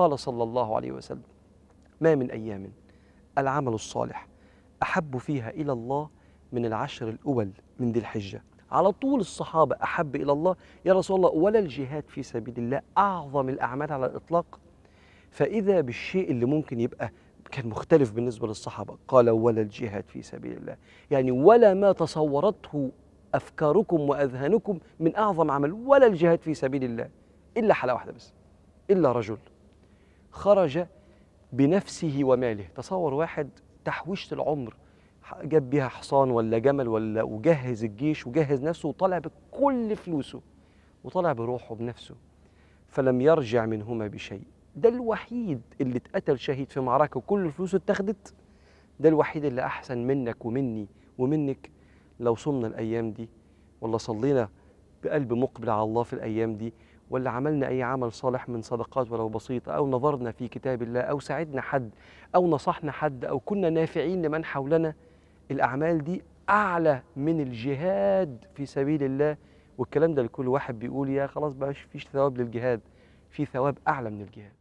قال صلى الله عليه وسلم ما من أيام العمل الصالح أحب فيها إلى الله من العشر الأول من ذي الحجة على طول الصحابة أحب إلى الله يا رسول الله ولا الجهاد في سبيل الله أعظم الأعمال على الإطلاق فإذا بالشيء اللي ممكن يبقى كان مختلف بالنسبة للصحابة قال ولا الجهاد في سبيل الله يعني ولا ما تصورته أفكاركم وأذهانكم من أعظم عمل ولا الجهاد في سبيل الله إلا حالة واحدة بس إلا رجل خرج بنفسه وماله تصور واحد تحويشة العمر جاب بيها حصان ولا جمل ولا وجهز الجيش وجهز نفسه وطلع بكل فلوسه وطلع بروحه بنفسه فلم يرجع منهما بشيء ده الوحيد اللي اتقتل شهيد في معركة وكل فلوسه اتاخدت ده الوحيد اللي أحسن منك ومني ومنك لو صمنا الأيام دي ولا صلينا بقلب مقبل على الله في الأيام دي ولا عملنا أي عمل صالح من صدقات ولو بسيطة أو نظرنا في كتاب الله أو ساعدنا حد أو نصحنا حد أو كنا نافعين لمن حولنا الأعمال دي أعلى من الجهاد في سبيل الله والكلام ده لكل واحد بيقول يا خلاص بقى مفيش ثواب للجهاد في ثواب أعلى من الجهاد